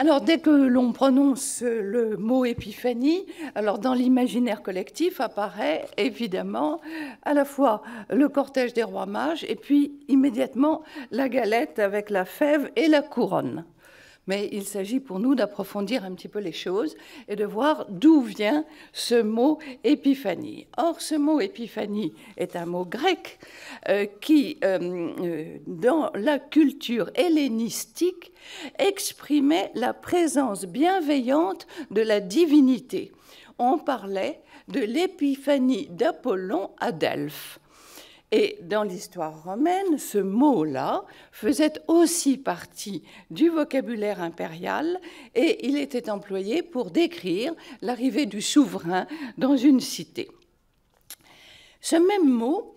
Alors, dès que l'on prononce le mot épiphanie, alors dans l'imaginaire collectif apparaît évidemment à la fois le cortège des rois mages et puis immédiatement la galette avec la fève et la couronne mais il s'agit pour nous d'approfondir un petit peu les choses et de voir d'où vient ce mot épiphanie. Or, ce mot épiphanie est un mot grec euh, qui, euh, euh, dans la culture hellénistique, exprimait la présence bienveillante de la divinité. On parlait de l'épiphanie d'Apollon à Delphes. Et dans l'histoire romaine, ce mot-là faisait aussi partie du vocabulaire impérial et il était employé pour décrire l'arrivée du souverain dans une cité. Ce même mot,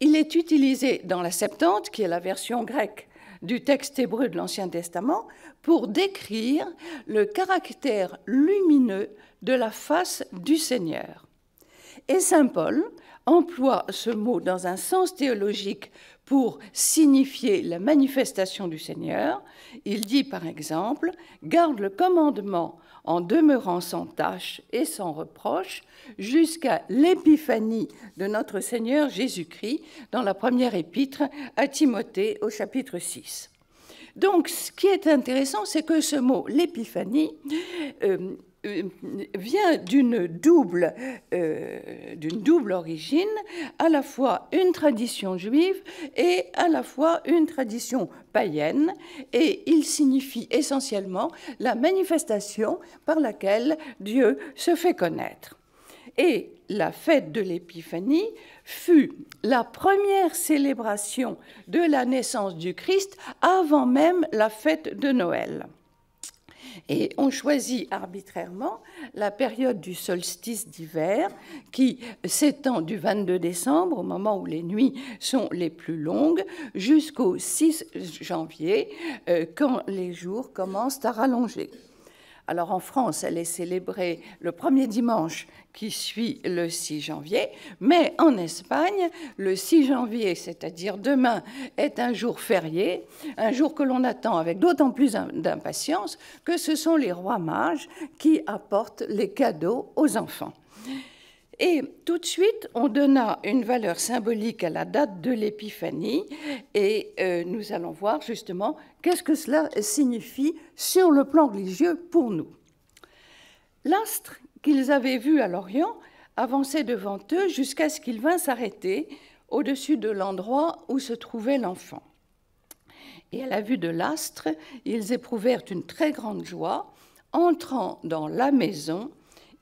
il est utilisé dans la Septante, qui est la version grecque du texte hébreu de l'Ancien Testament, pour décrire le caractère lumineux de la face du Seigneur. Et Saint Paul emploie ce mot dans un sens théologique pour signifier la manifestation du Seigneur. Il dit par exemple, garde le commandement en demeurant sans tâche et sans reproche jusqu'à l'épiphanie de notre Seigneur Jésus-Christ dans la première épître à Timothée au chapitre 6. Donc, ce qui est intéressant, c'est que ce mot, l'épiphanie, euh, euh, vient d'une double, euh, double origine, à la fois une tradition juive et à la fois une tradition païenne, et il signifie essentiellement la manifestation par laquelle Dieu se fait connaître. Et la fête de l'Épiphanie fut la première célébration de la naissance du Christ avant même la fête de Noël. Et on choisit arbitrairement la période du solstice d'hiver qui s'étend du 22 décembre, au moment où les nuits sont les plus longues, jusqu'au 6 janvier, euh, quand les jours commencent à rallonger. Alors en France, elle est célébrée le premier dimanche qui suit le 6 janvier, mais en Espagne, le 6 janvier, c'est-à-dire demain, est un jour férié, un jour que l'on attend avec d'autant plus d'impatience que ce sont les rois mages qui apportent les cadeaux aux enfants. Et tout de suite, on donna une valeur symbolique à la date de l'épiphanie et euh, nous allons voir justement qu'est-ce que cela signifie sur le plan religieux pour nous. L'astre qu'ils avaient vu à l'Orient avançait devant eux jusqu'à ce qu'il vînt s'arrêter au-dessus de l'endroit où se trouvait l'enfant. Et à la vue de l'astre, ils éprouvèrent une très grande joie, entrant dans la maison,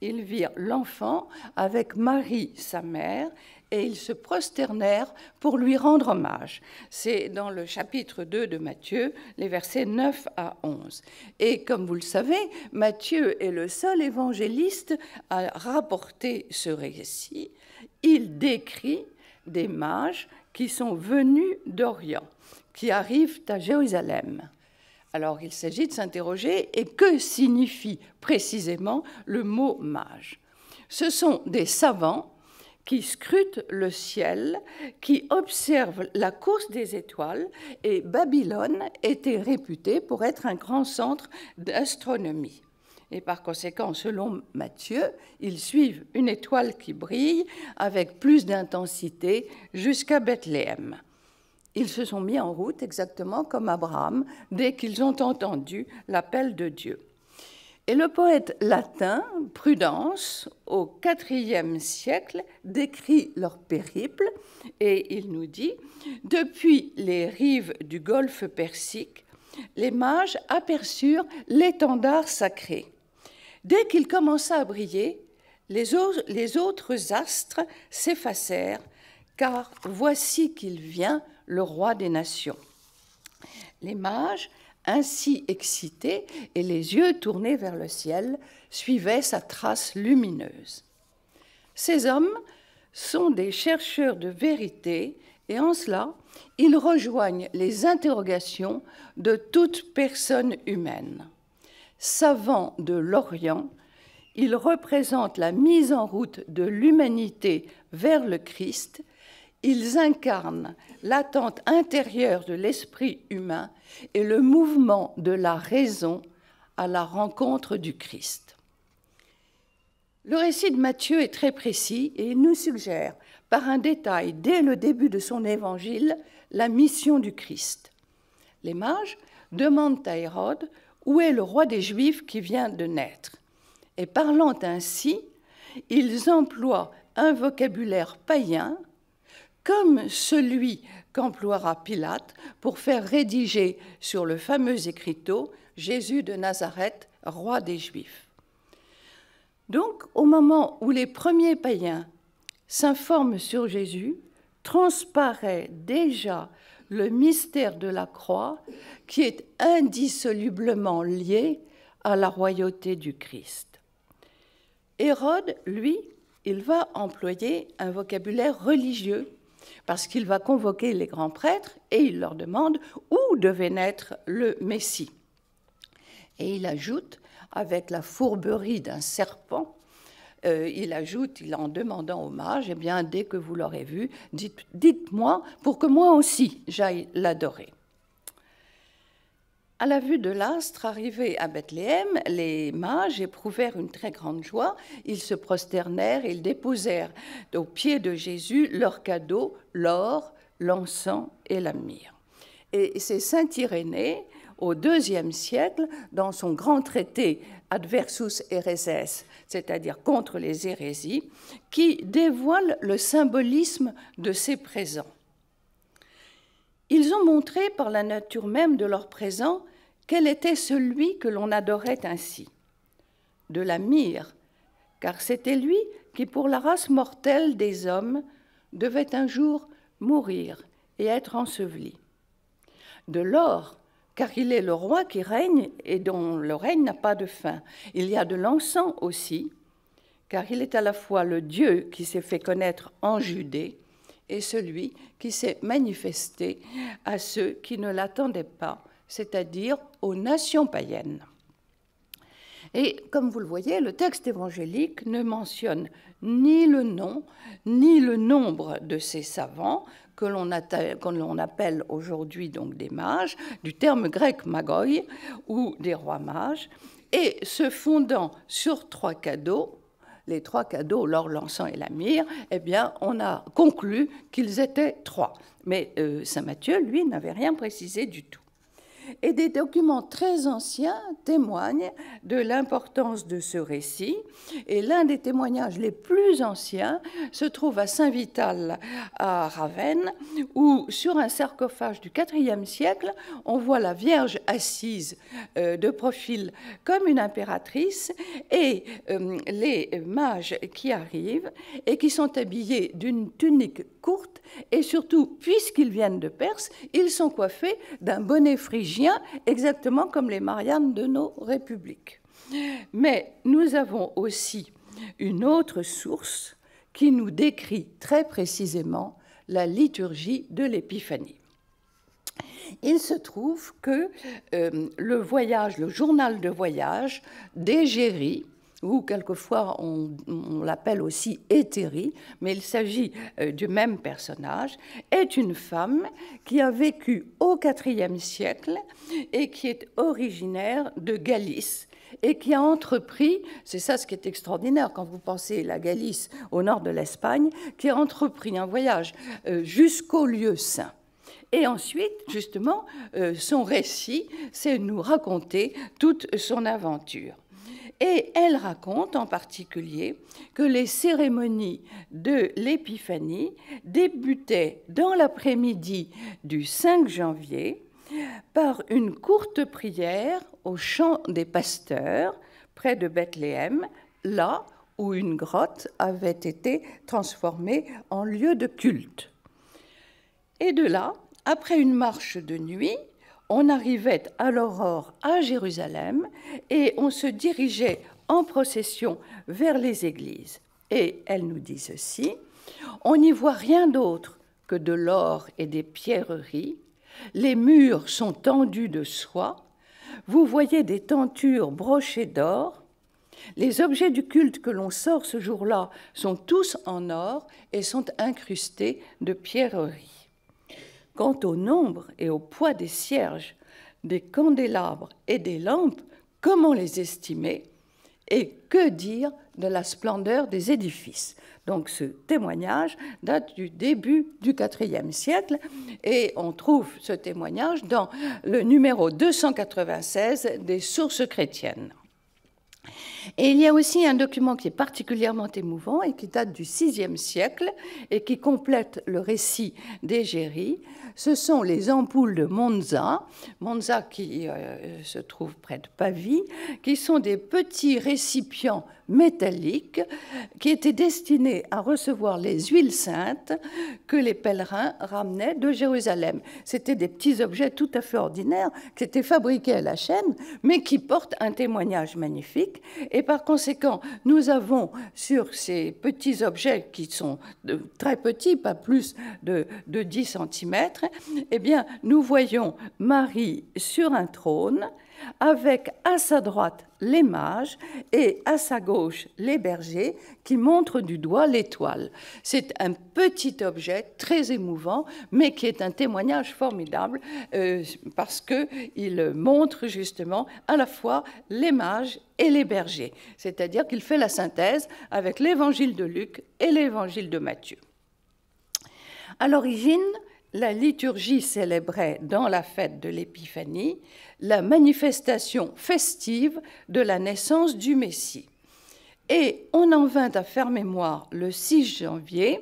ils virent l'enfant avec Marie, sa mère, et ils se prosternèrent pour lui rendre hommage. C'est dans le chapitre 2 de Matthieu, les versets 9 à 11. Et comme vous le savez, Matthieu est le seul évangéliste à rapporter ce récit. Il décrit des mages qui sont venus d'Orient, qui arrivent à Jérusalem. Alors il s'agit de s'interroger et que signifie précisément le mot mage Ce sont des savants qui scrutent le ciel, qui observent la course des étoiles, et Babylone était réputée pour être un grand centre d'astronomie. Et par conséquent, selon Matthieu, ils suivent une étoile qui brille avec plus d'intensité jusqu'à Bethléem. Ils se sont mis en route exactement comme Abraham dès qu'ils ont entendu l'appel de Dieu. Et le poète latin Prudence, au IVe siècle, décrit leur périple et il nous dit Depuis les rives du golfe Persique, les mages aperçurent l'étendard sacré. Dès qu'il commença à briller, les, autres astres s'effacèrent, car voici qu'il vient le roi des nations. Les mages, ainsi excités et les yeux tournés vers le ciel, suivaient sa trace lumineuse. Ces hommes sont des chercheurs de vérité et en cela, ils rejoignent les interrogations de toute personne humaine. Savants de l'Orient, ils représentent la mise en route de l'humanité vers le Christ ils incarnent l'attente intérieure de l'esprit humain et le mouvement de la raison à la rencontre du Christ. Le récit de Matthieu est très précis et il nous suggère, par un détail dès le début de son évangile, la mission du Christ. Les mages demandent à Hérode où est le roi des Juifs qui vient de naître. Et parlant ainsi, ils emploient un vocabulaire païen comme celui qu'emploiera Pilate pour faire rédiger sur le fameux écriteau Jésus de Nazareth, roi des Juifs. Donc, au moment où les premiers païens s'informent sur Jésus, transparaît déjà le mystère de la croix qui est indissolublement lié à la royauté du Christ. Hérode, lui, il va employer un vocabulaire religieux parce qu'il va convoquer les grands prêtres et il leur demande où devait naître le Messie. Et il ajoute, avec la fourberie d'un serpent, euh, il ajoute, il en demandant hommage, eh bien, dès que vous l'aurez vu, dites-moi pour que moi aussi j'aille l'adorer. À la vue de l'astre arrivé à Bethléem, les mages éprouvèrent une très grande joie. Ils se prosternèrent, ils déposèrent aux pieds de Jésus leurs cadeaux, l'or, l'encens et la myrrhe. Et c'est Saint Irénée, au deuxième siècle, dans son grand traité Adversus Hereses, c'est-à-dire contre les hérésies, qui dévoile le symbolisme de ces présents. Ils ont montré par la nature même de leur présent quel était celui que l'on adorait ainsi. De la myrrhe, car c'était lui qui, pour la race mortelle des hommes, devait un jour mourir et être enseveli. De l'or, car il est le roi qui règne et dont le règne n'a pas de fin. Il y a de l'encens aussi, car il est à la fois le Dieu qui s'est fait connaître en Judée et celui qui s'est manifesté à ceux qui ne l'attendaient pas, c'est-à-dire aux nations païennes. Et comme vous le voyez, le texte évangélique ne mentionne ni le nom, ni le nombre de ces savants, que l'on appelle aujourd'hui donc des mages, du terme grec magoi ou des rois mages, et se fondant sur trois cadeaux, les trois cadeaux, l'or, l'encens et la myrrhe, eh bien, on a conclu qu'ils étaient trois. Mais euh, Saint Matthieu, lui, n'avait rien précisé du tout et des documents très anciens témoignent de l'importance de ce récit. Et l'un des témoignages les plus anciens se trouve à Saint-Vital, à Ravenne, où sur un sarcophage du IVe siècle, on voit la Vierge assise euh, de profil comme une impératrice et euh, les mages qui arrivent et qui sont habillés d'une tunique courte et surtout, puisqu'ils viennent de Perse, ils sont coiffés d'un bonnet phrygien exactement comme les Mariannes de nos républiques. Mais nous avons aussi une autre source qui nous décrit très précisément la liturgie de l'Épiphanie. Il se trouve que euh, le voyage, le journal de voyage d'Égérie, ou quelquefois on, l'appelle aussi Éthérie, mais il s'agit euh, du même personnage, est une femme qui a vécu au IVe siècle et qui est originaire de Galice et qui a entrepris, c'est ça ce qui est extraordinaire quand vous pensez la Galice au nord de l'Espagne, qui a entrepris un voyage euh, jusqu'au lieu saint. Et ensuite, justement, euh, son récit, c'est nous raconter toute son aventure. Et elle raconte en particulier que les cérémonies de l'Épiphanie débutaient dans l'après-midi du 5 janvier par une courte prière au champ des pasteurs près de Bethléem, là où une grotte avait été transformée en lieu de culte. Et de là, après une marche de nuit, on arrivait à l'aurore à Jérusalem et on se dirigeait en procession vers les églises. Et elle nous dit ceci, on n'y voit rien d'autre que de l'or et des pierreries, les murs sont tendus de soie, vous voyez des tentures brochées d'or, les objets du culte que l'on sort ce jour-là sont tous en or et sont incrustés de pierreries. Quant au nombre et au poids des cierges, des candélabres et des lampes, comment les estimer et que dire de la splendeur des édifices Donc ce témoignage date du début du IVe siècle et on trouve ce témoignage dans le numéro 296 des sources chrétiennes. Et il y a aussi un document qui est particulièrement émouvant et qui date du VIe siècle et qui complète le récit d'Égérie. Ce sont les ampoules de Monza, Monza qui euh, se trouve près de Pavie, qui sont des petits récipients métalliques qui étaient destinés à recevoir les huiles saintes que les pèlerins ramenaient de Jérusalem. C'était des petits objets tout à fait ordinaires qui étaient fabriqués à la chaîne, mais qui portent un témoignage magnifique et par conséquent, nous avons sur ces petits objets qui sont très petits, pas plus de, 10 cm, eh bien, nous voyons Marie sur un trône avec à sa droite les mages et à sa gauche les bergers qui montrent du doigt l'étoile. C'est un petit objet très émouvant, mais qui est un témoignage formidable euh, parce qu'il montre justement à la fois les mages et les bergers, c'est-à-dire qu'il fait la synthèse avec l'évangile de Luc et l'évangile de Matthieu. À l'origine, la liturgie célébrait dans la fête de l'Épiphanie la manifestation festive de la naissance du Messie. Et on en vint à faire mémoire le 6 janvier,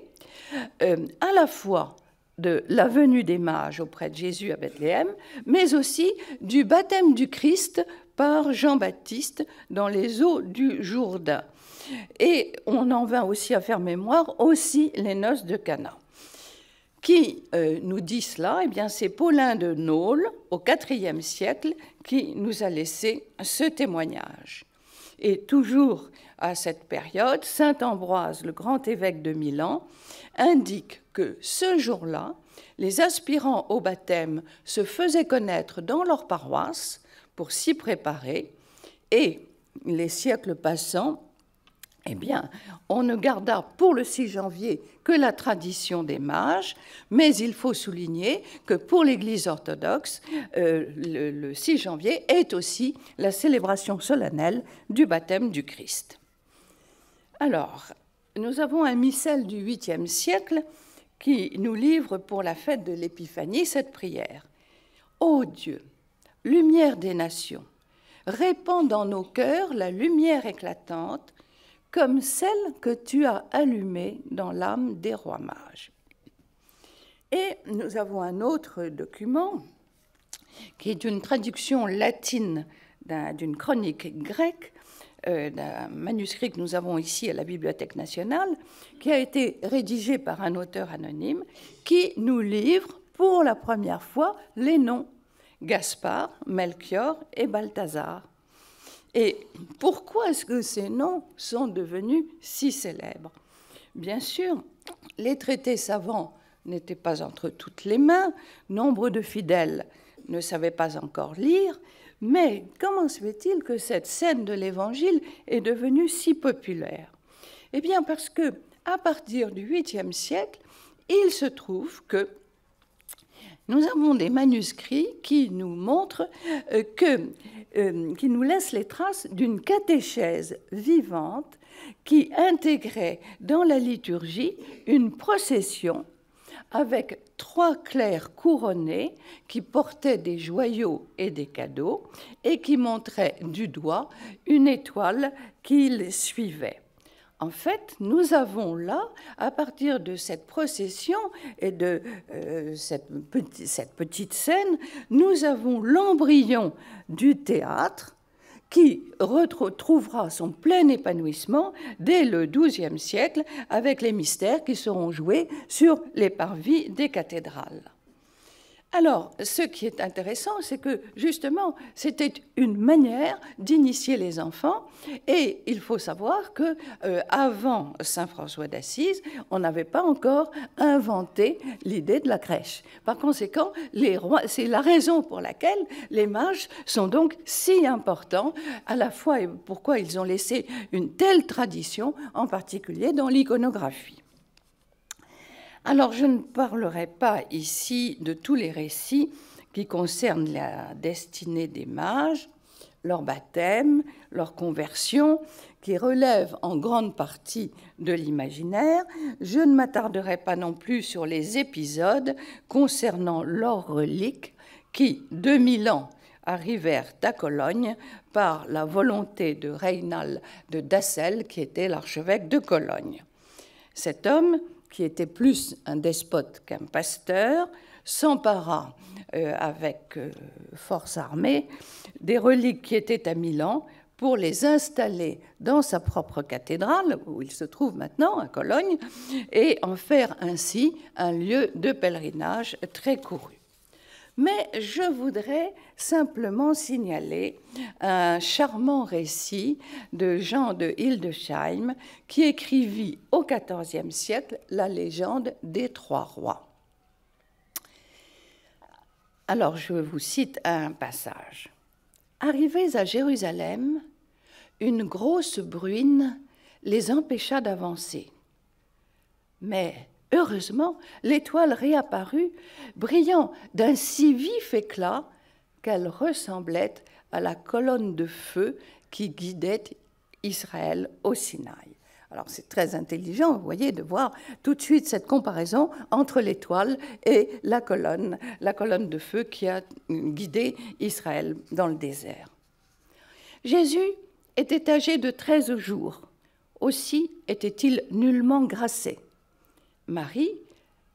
euh, à la fois de la venue des mages auprès de Jésus à Bethléem, mais aussi du baptême du Christ par Jean-Baptiste dans les eaux du Jourdain. Et on en vint aussi à faire mémoire aussi les noces de Cana. Qui euh, nous dit cela Eh bien, c'est Paulin de Nôle, au IVe siècle, qui nous a laissé ce témoignage. Et toujours à cette période, Saint Ambroise, le grand évêque de Milan, indique que ce jour-là, les aspirants au baptême se faisaient connaître dans leur paroisse pour s'y préparer, et les siècles passant, eh bien, on ne garda pour le 6 janvier que la tradition des mages, mais il faut souligner que pour l'Église orthodoxe, euh, le, 6 janvier est aussi la célébration solennelle du baptême du Christ. Alors, nous avons un missel du 8e siècle qui nous livre pour la fête de l'Épiphanie cette prière. Ô Dieu, lumière des nations, répand dans nos cœurs la lumière éclatante comme celle que tu as allumée dans l'âme des rois mages. Et nous avons un autre document qui est une traduction latine d'une chronique grecque, euh, d'un manuscrit que nous avons ici à la Bibliothèque nationale, qui a été rédigé par un auteur anonyme, qui nous livre pour la première fois les noms Gaspard, Melchior et Balthazar. Et pourquoi est-ce que ces noms sont devenus si célèbres Bien sûr, les traités savants n'étaient pas entre toutes les mains, nombre de fidèles ne savaient pas encore lire, mais comment se fait-il que cette scène de l'Évangile est devenue si populaire Eh bien parce que à partir du 8e siècle, il se trouve que nous avons des manuscrits qui nous montrent euh, que euh, qui nous laisse les traces d'une catéchèse vivante qui intégrait dans la liturgie une procession avec trois clercs couronnés qui portaient des joyaux et des cadeaux et qui montraient du doigt une étoile qu'ils suivaient. En fait, nous avons là, à partir de cette procession et de euh, cette, cette petite scène, nous avons l'embryon du théâtre qui retrouvera son plein épanouissement dès le XIIe siècle avec les mystères qui seront joués sur les parvis des cathédrales. Alors, ce qui est intéressant, c'est que justement, c'était une manière d'initier les enfants. Et il faut savoir que euh, avant Saint François d'Assise, on n'avait pas encore inventé l'idée de la crèche. Par conséquent, les rois, c'est la raison pour laquelle les mages sont donc si importants, à la fois et pourquoi ils ont laissé une telle tradition, en particulier dans l'iconographie. Alors, je ne parlerai pas ici de tous les récits qui concernent la destinée des mages, leur baptême, leur conversion, qui relèvent en grande partie de l'imaginaire. Je ne m'attarderai pas non plus sur les épisodes concernant leurs reliques qui, 2000 ans, arrivèrent à Cologne par la volonté de Reynald de Dassel, qui était l'archevêque de Cologne. Cet homme, qui était plus un despote qu'un pasteur, s'empara euh, avec euh, force armée des reliques qui étaient à Milan pour les installer dans sa propre cathédrale, où il se trouve maintenant, à Cologne, et en faire ainsi un lieu de pèlerinage très couru. Mais je voudrais simplement signaler un charmant récit de Jean de Hildesheim qui écrivit au XIVe siècle la légende des trois rois. Alors je vous cite un passage. Arrivés à Jérusalem, une grosse bruine les empêcha d'avancer. Mais Heureusement, l'étoile réapparut, brillant d'un si vif éclat qu'elle ressemblait à la colonne de feu qui guidait Israël au Sinaï. Alors c'est très intelligent, vous voyez, de voir tout de suite cette comparaison entre l'étoile et la colonne, la colonne de feu qui a guidé Israël dans le désert. Jésus était âgé de 13 jours. Aussi était-il nullement grassé. Marie,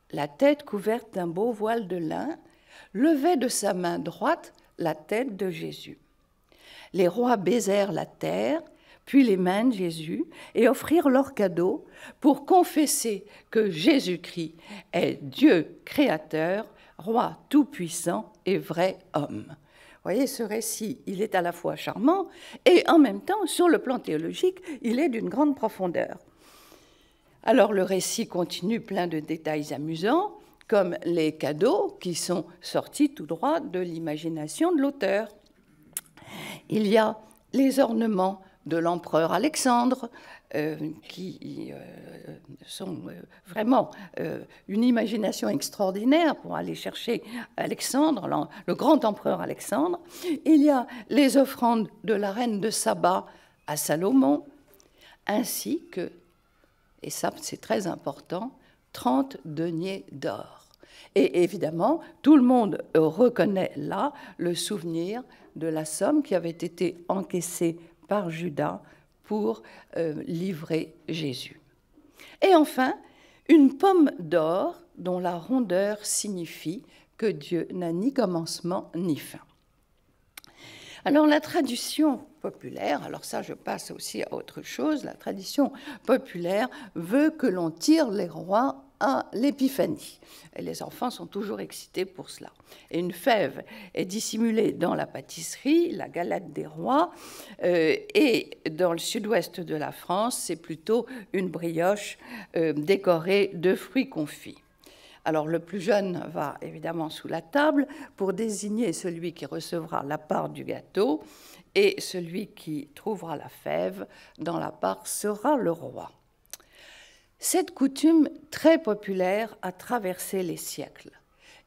la tête couverte d'un beau voile de lin, levait de sa main droite la tête de Jésus. Les rois baisèrent la terre, puis les mains de Jésus, et offrirent leur cadeau pour confesser que Jésus-Christ est Dieu créateur, roi tout-puissant et vrai homme. voyez, ce récit, il est à la fois charmant et en même temps, sur le plan théologique, il est d'une grande profondeur. Alors le récit continue plein de détails amusants, comme les cadeaux qui sont sortis tout droit de l'imagination de l'auteur. Il y a les ornements de l'empereur Alexandre, euh, qui euh, sont euh, vraiment une imagination extraordinaire pour aller chercher Alexandre, le grand empereur Alexandre. Il y a les offrandes de la reine de Saba à Salomon, ainsi que et ça c'est très important, 30 deniers d'or. Et évidemment, tout le monde reconnaît là le souvenir de la somme qui avait été encaissée par Judas pour euh, livrer Jésus. Et enfin, une pomme d'or dont la rondeur signifie que Dieu n'a ni commencement ni fin. Alors la tradition populaire, alors ça je passe aussi à autre chose, la tradition populaire veut que l'on tire les rois à l'épiphanie. Et les enfants sont toujours excités pour cela. Et une fève est dissimulée dans la pâtisserie, la galette des rois, euh, et dans le sud-ouest de la France, c'est plutôt une brioche euh, décorée de fruits confits. Alors le plus jeune va évidemment sous la table pour désigner celui qui recevra la part du gâteau et celui qui trouvera la fève dans la part sera le roi. Cette coutume très populaire a traversé les siècles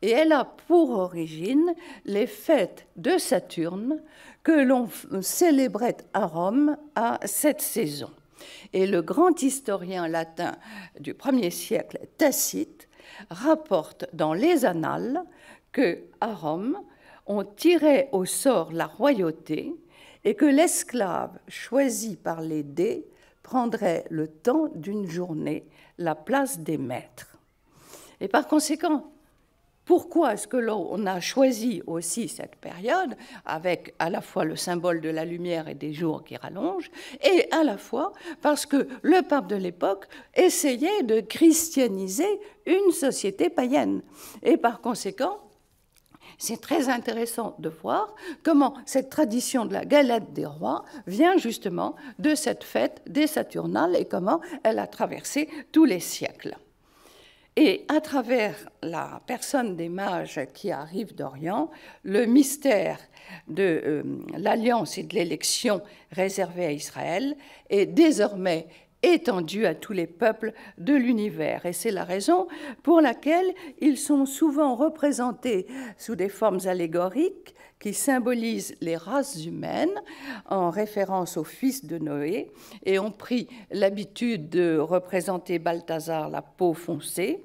et elle a pour origine les fêtes de Saturne que l'on célébrait à Rome à cette saison. Et le grand historien latin du 1 siècle, Tacite, rapporte dans les annales que, à Rome, on tirait au sort la royauté et que l'esclave choisi par les dés prendrait le temps d'une journée la place des maîtres. Et par conséquent, pourquoi est-ce que l'on a choisi aussi cette période avec à la fois le symbole de la lumière et des jours qui rallongent, et à la fois parce que le pape de l'époque essayait de christianiser une société païenne. Et par conséquent, c'est très intéressant de voir comment cette tradition de la galette des rois vient justement de cette fête des Saturnales et comment elle a traversé tous les siècles. Et à travers la personne des mages qui arrive d'Orient, le mystère de euh, l'alliance et de l'élection réservée à Israël est désormais étendu à tous les peuples de l'univers. Et c'est la raison pour laquelle ils sont souvent représentés sous des formes allégoriques qui symbolise les races humaines en référence au fils de Noé et ont pris l'habitude de représenter Balthazar la peau foncée,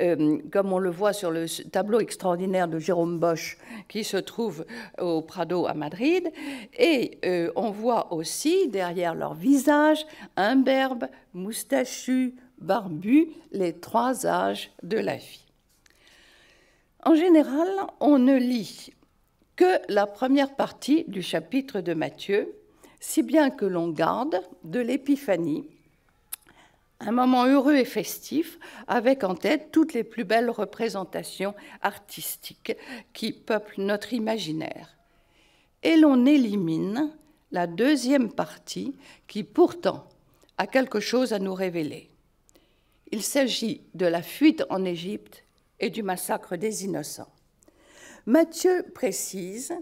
euh, comme on le voit sur le tableau extraordinaire de Jérôme Bosch qui se trouve au Prado à Madrid. Et euh, on voit aussi derrière leur visage imberbe, moustachu, barbu, les trois âges de la vie. En général, on ne lit que la première partie du chapitre de Matthieu, si bien que l'on garde de l'épiphanie un moment heureux et festif, avec en tête toutes les plus belles représentations artistiques qui peuplent notre imaginaire. Et l'on élimine la deuxième partie qui pourtant a quelque chose à nous révéler. Il s'agit de la fuite en Égypte et du massacre des innocents. Matthieu précise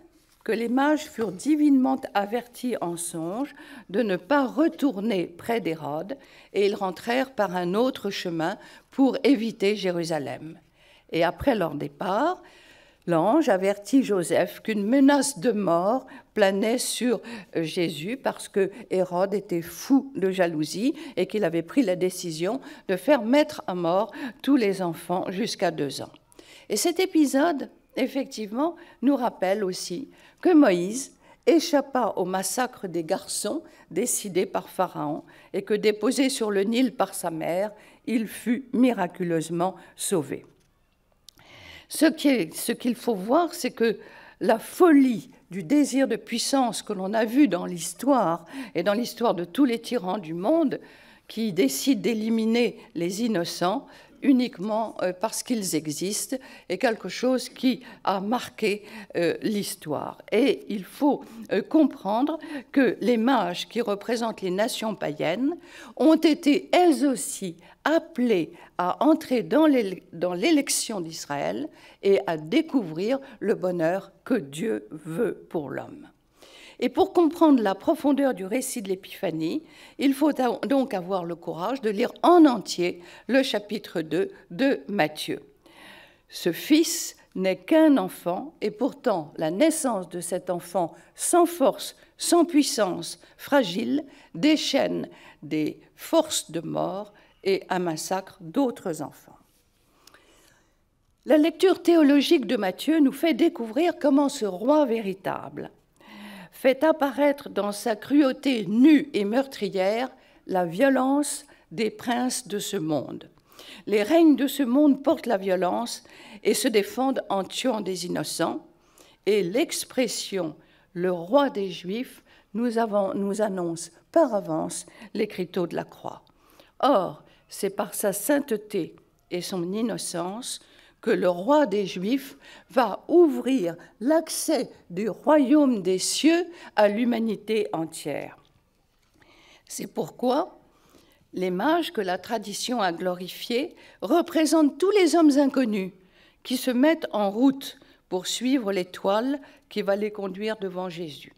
que les mages furent divinement avertis en songe de ne pas retourner près d'Hérode, et ils rentrèrent par un autre chemin pour éviter Jérusalem. Et après leur départ, l'ange avertit Joseph qu'une menace de mort planait sur Jésus parce que Hérode était fou de jalousie et qu'il avait pris la décision de faire mettre à mort tous les enfants jusqu'à deux ans. Et cet épisode effectivement, nous rappelle aussi que Moïse échappa au massacre des garçons décidé par Pharaon et que déposé sur le Nil par sa mère, il fut miraculeusement sauvé. Ce qu'il faut voir, c'est que la folie du désir de puissance que l'on a vu dans l'histoire et dans l'histoire de tous les tyrans du monde qui décident d'éliminer les innocents uniquement euh, parce qu'ils existent est quelque chose qui a marqué euh, l'histoire. Et il faut euh, comprendre que les mages qui représentent les nations païennes ont été elles aussi appelées à entrer dans l'élection d'Israël et à découvrir le bonheur que Dieu veut pour l'homme. Et pour comprendre la profondeur du récit de l'Épiphanie, il faut donc avoir le courage de lire en entier le chapitre 2 de Matthieu. Ce fils n'est qu'un enfant, et pourtant la naissance de cet enfant sans force, sans puissance, fragile, déchaîne des forces de mort et un massacre d'autres enfants. La lecture théologique de Matthieu nous fait découvrir comment ce roi véritable, fait apparaître dans sa cruauté nue et meurtrière la violence des princes de ce monde. Les règnes de ce monde portent la violence et se défendent en tuant des innocents. Et l'expression le roi des Juifs nous, annonce par avance les de la croix. Or, c'est par sa sainteté et son innocence que le roi des Juifs va ouvrir l'accès du royaume des cieux à l'humanité entière. C'est pourquoi les mages que la tradition a glorifiés représentent tous les hommes inconnus qui se mettent en route pour suivre l'étoile qui va les conduire devant Jésus.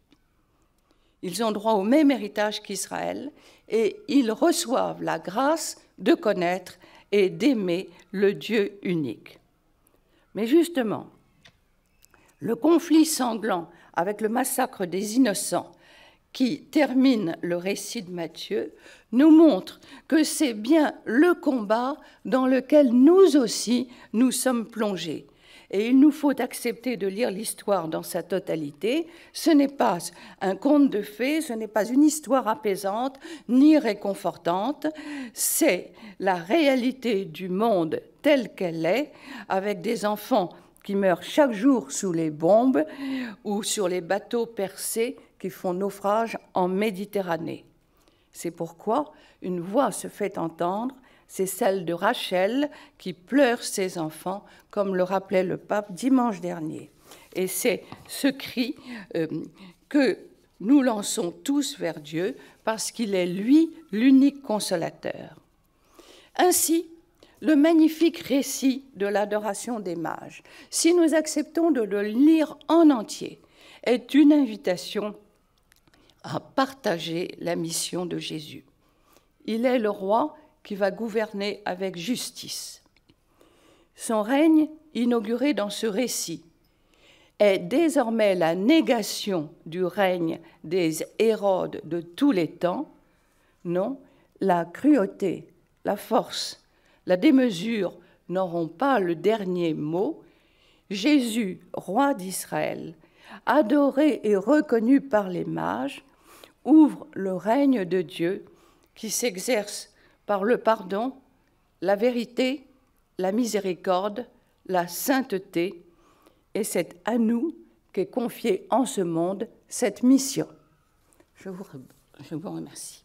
Ils ont droit au même héritage qu'Israël et ils reçoivent la grâce de connaître et d'aimer le Dieu unique. Mais justement, le conflit sanglant avec le massacre des innocents qui termine le récit de Matthieu nous montre que c'est bien le combat dans lequel nous aussi nous sommes plongés, et il nous faut accepter de lire l'histoire dans sa totalité. Ce n'est pas un conte de fées, ce n'est pas une histoire apaisante ni réconfortante, c'est la réalité du monde telle qu'elle est, avec des enfants qui meurent chaque jour sous les bombes ou sur les bateaux percés qui font naufrage en Méditerranée. C'est pourquoi une voix se fait entendre c'est celle de Rachel qui pleure ses enfants, comme le rappelait le pape dimanche dernier. Et c'est ce cri euh, que nous lançons tous vers Dieu, parce qu'il est lui l'unique consolateur. Ainsi, le magnifique récit de l'adoration des mages, si nous acceptons de le lire en entier, est une invitation à partager la mission de Jésus. Il est le roi qui va gouverner avec justice. Son règne, inauguré dans ce récit, est désormais la négation du règne des Hérodes de tous les temps. Non, la cruauté, la force, la démesure n'auront pas le dernier mot. Jésus, roi d'Israël, adoré et reconnu par les mages, ouvre le règne de Dieu qui s'exerce par le pardon, la vérité, la miséricorde, la sainteté, et c'est à nous qu'est confiée en ce monde cette mission. Je vous, remercie.